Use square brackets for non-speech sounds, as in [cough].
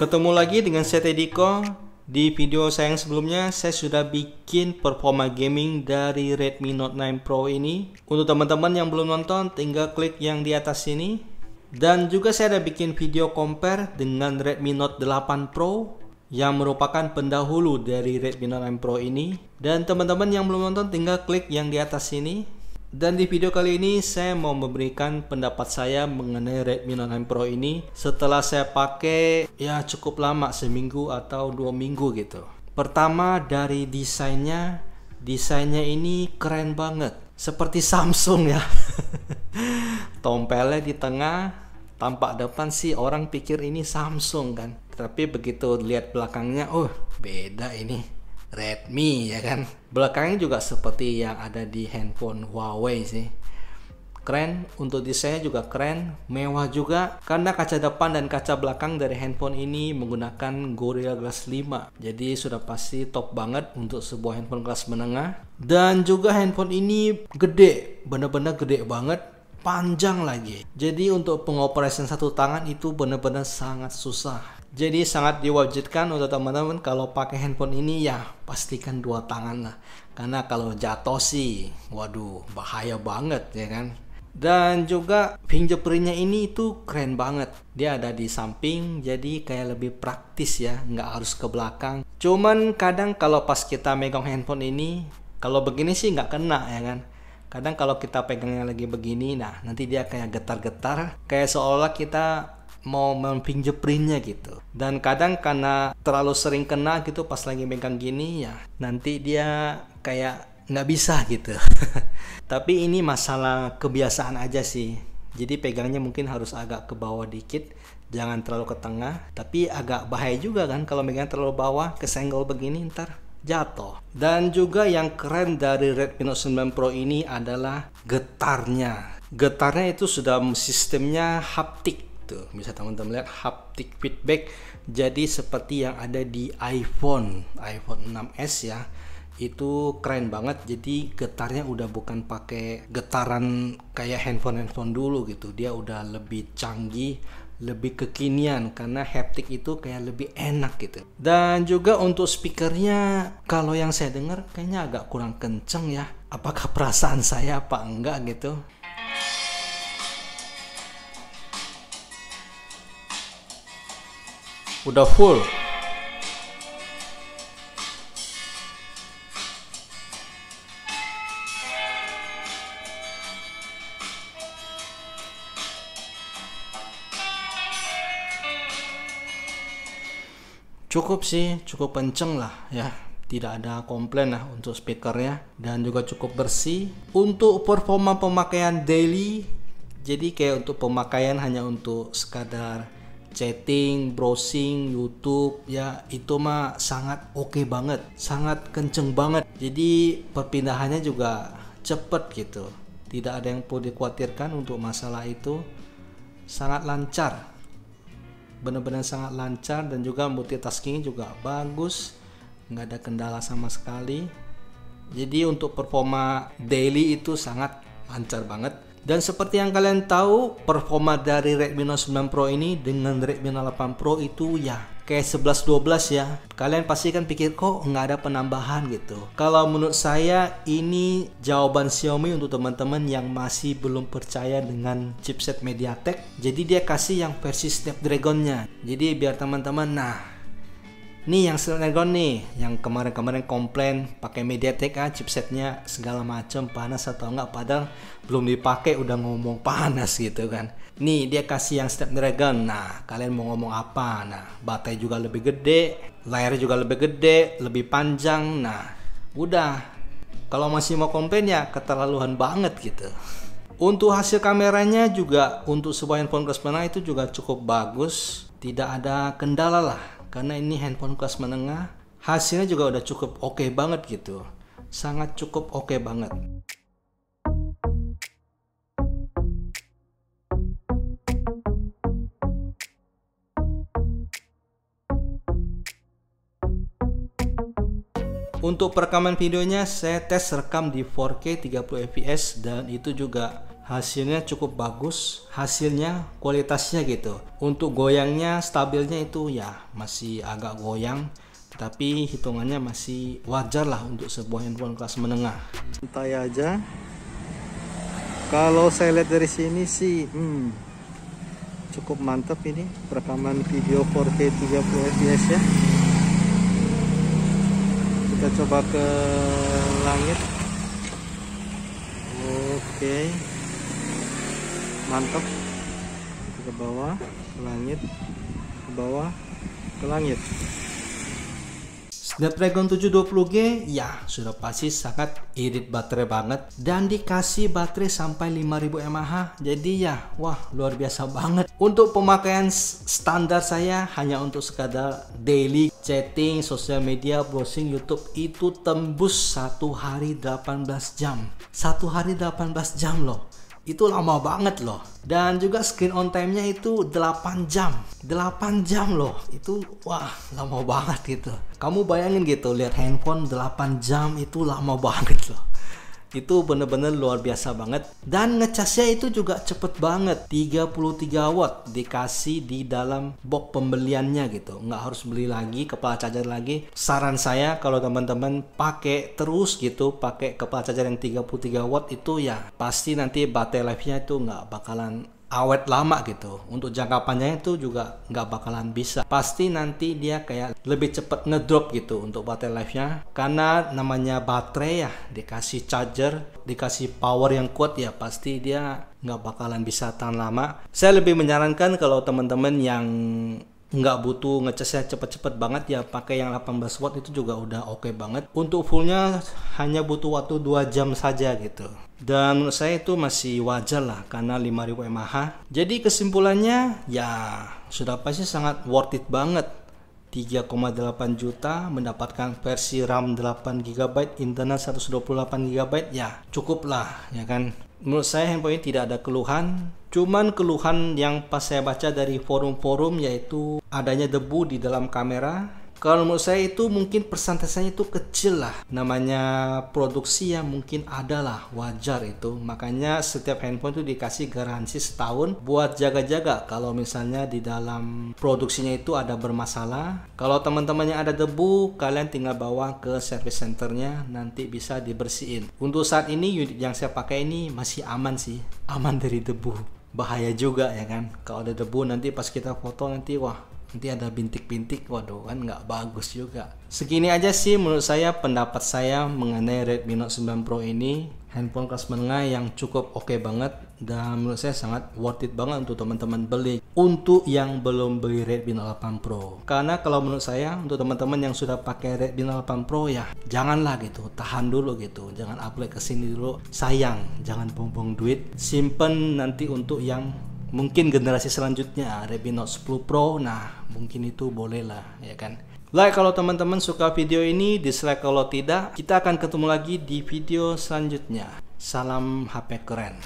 Ketemu lagi dengan saya Tediko. Di video saya yang sebelumnya, saya sudah bikin performa gaming dari Redmi Note 9 Pro ini. Untuk teman-teman yang belum nonton, tinggal klik yang di atas sini. Dan juga saya ada bikin video compare dengan Redmi Note 8 Pro yang merupakan pendahulu dari Redmi Note 9 Pro ini. Dan teman-teman yang belum nonton, tinggal klik yang di atas sini. Dan di video kali ini saya mau memberikan pendapat saya mengenai Redmi Note 9 Pro ini setelah saya pakai ya cukup lama seminggu atau dua minggu gitu. Pertama dari desainnya, desainnya ini keren banget. Seperti Samsung ya. [laughs] Tompelnya di tengah, tampak depan sih orang pikir ini Samsung kan. Tapi begitu lihat belakangnya, oh beda ini Redmi ya kan. Belakangnya juga seperti yang ada di handphone Huawei sih. Keren, untuk desainnya juga keren, mewah juga karena kaca depan dan kaca belakang dari handphone ini menggunakan Gorilla Glass 5. Jadi sudah pasti top banget untuk sebuah handphone kelas menengah. Dan juga handphone ini gede, bener-bener gede banget panjang lagi. Jadi untuk pengoperasian satu tangan itu bener-bener sangat susah jadi sangat diwajibkan untuk teman-teman kalau pakai handphone ini ya pastikan dua tangan lah. Karena kalau jatuh sih, waduh bahaya banget ya kan. Dan juga fingerprintnya ini itu keren banget. Dia ada di samping jadi kayak lebih praktis ya, nggak harus ke belakang. Cuman kadang kalau pas kita megang handphone ini, kalau begini sih nggak kena ya kan kadang kalau kita pegangnya lagi begini nah nanti dia kayak getar-getar kayak seolah kita mau meminjam printnya gitu dan kadang karena terlalu sering kena gitu pas lagi megang gini ya nanti dia kayak nggak bisa gitu [laughs] tapi ini masalah kebiasaan aja sih jadi pegangnya mungkin harus agak ke bawah dikit jangan terlalu ke tengah tapi agak bahaya juga kan kalau megang terlalu bawah kesenggol begini ntar jatuh dan juga yang keren dari Redmi Note 9 Pro ini adalah getarnya getarnya itu sudah sistemnya haptik gitu. bisa teman-teman lihat haptic feedback. Jadi seperti yang ada di iPhone, iPhone 6s ya. Itu keren banget. Jadi getarnya udah bukan pakai getaran kayak handphone-handphone dulu gitu. Dia udah lebih canggih, lebih kekinian karena haptic itu kayak lebih enak gitu dan juga untuk speakernya kalau yang saya dengar kayaknya agak kurang kenceng ya apakah perasaan saya apa enggak gitu udah full cukup sih cukup kenceng lah ya tidak ada komplain lah untuk speakernya dan juga cukup bersih untuk performa pemakaian daily jadi kayak untuk pemakaian hanya untuk sekadar chatting, browsing, YouTube ya itu mah sangat oke okay banget, sangat kenceng banget. Jadi perpindahannya juga cepet gitu. Tidak ada yang perlu dikhawatirkan untuk masalah itu. Sangat lancar. Benar-benar sangat lancar dan juga multitasking juga bagus. Nggak ada kendala sama sekali. Jadi untuk performa daily itu sangat lancar banget dan seperti yang kalian tahu, performa dari Redmi Note 9 Pro ini dengan Redmi Note 8 Pro itu ya kayak 11-12 ya. Kalian pasti kan pikir kok nggak ada penambahan gitu. Kalau menurut saya ini jawaban Xiaomi untuk teman-teman yang masih belum percaya dengan chipset MediaTek. Jadi dia kasih yang versi Snapdragon-nya. Jadi biar teman-teman nah nih yang Snapdragon nih yang kemarin-kemarin komplain pakai MediaTek ah chipsetnya segala macam panas atau enggak padahal belum dipakai udah ngomong panas gitu kan nih dia kasih yang Snapdragon nah kalian mau ngomong apa nah baterai juga lebih gede layarnya juga lebih gede lebih panjang nah udah kalau masih mau komplain ya keterlaluan banget gitu untuk hasil kameranya juga untuk sebuah handphone kelas menengah itu juga cukup bagus tidak ada kendala lah karena ini handphone kelas menengah hasilnya juga udah cukup oke okay banget gitu sangat cukup oke okay banget Untuk perekaman videonya saya tes rekam di 4K 30fps dan itu juga hasilnya cukup bagus hasilnya kualitasnya gitu untuk goyangnya stabilnya itu ya masih agak goyang tapi hitungannya masih wajar lah untuk sebuah handphone kelas menengah santai aja kalau saya lihat dari sini sih hmm, cukup mantap ini rekaman video 4K 30 fps ya kita coba ke langit oke okay mantap ke bawah ke langit ke bawah ke langit Snapdragon 720G ya sudah pasti sangat irit baterai banget dan dikasih baterai sampai 5000 mAh jadi ya wah luar biasa banget untuk pemakaian standar saya hanya untuk sekadar daily chatting sosial media browsing YouTube itu tembus satu hari 18 jam satu hari 18 jam loh itu lama banget loh dan juga screen on time-nya itu 8 jam 8 jam loh itu wah lama banget gitu kamu bayangin gitu lihat handphone 8 jam itu lama [laughs] banget loh itu bener-bener luar biasa banget dan ngecasnya itu juga cepet banget 33 watt dikasih di dalam box pembeliannya gitu nggak harus beli lagi kepala charger lagi saran saya kalau teman-teman pakai terus gitu pakai kepala charger yang 33 watt itu ya pasti nanti baterai life nya itu nggak bakalan awet lama gitu untuk jangka panjangnya itu juga nggak bakalan bisa pasti nanti dia kayak lebih cepet ngedrop gitu untuk baterai life nya karena namanya baterai ya dikasih charger dikasih power yang kuat ya pasti dia nggak bakalan bisa tahan lama saya lebih menyarankan kalau teman-teman yang nggak butuh ngecasnya cepet-cepet banget ya pakai yang 18 watt itu juga udah oke okay banget untuk fullnya hanya butuh waktu 2 jam saja gitu dan menurut saya itu masih wajar lah karena 5000 mAh jadi kesimpulannya ya sudah pasti sangat worth it banget 3,8 juta mendapatkan versi RAM 8 GB, internal 128 GB ya cukup lah ya kan. Menurut saya handphone ini tidak ada keluhan, cuman keluhan yang pas saya baca dari forum-forum yaitu adanya debu di dalam kamera kalau menurut saya itu mungkin persentasenya itu kecil lah. Namanya produksi ya mungkin adalah wajar itu. Makanya setiap handphone itu dikasih garansi setahun buat jaga-jaga. Kalau misalnya di dalam produksinya itu ada bermasalah. Kalau teman-temannya ada debu, kalian tinggal bawa ke service centernya nanti bisa dibersihin. Untuk saat ini unit yang saya pakai ini masih aman sih. Aman dari debu. Bahaya juga ya kan. Kalau ada debu nanti pas kita foto nanti wah nanti ada bintik-bintik waduh kan nggak bagus juga segini aja sih menurut saya pendapat saya mengenai Redmi Note 9 Pro ini handphone kelas menengah yang cukup oke okay banget dan menurut saya sangat worth it banget untuk teman-teman beli untuk yang belum beli Redmi Note 8 Pro karena kalau menurut saya untuk teman-teman yang sudah pakai Redmi Note 8 Pro ya janganlah gitu tahan dulu gitu jangan upload ke sini dulu sayang jangan bongbong duit simpen nanti untuk yang mungkin generasi selanjutnya Redmi Note 10 Pro nah mungkin itu boleh lah ya kan like kalau teman-teman suka video ini dislike kalau tidak kita akan ketemu lagi di video selanjutnya salam HP keren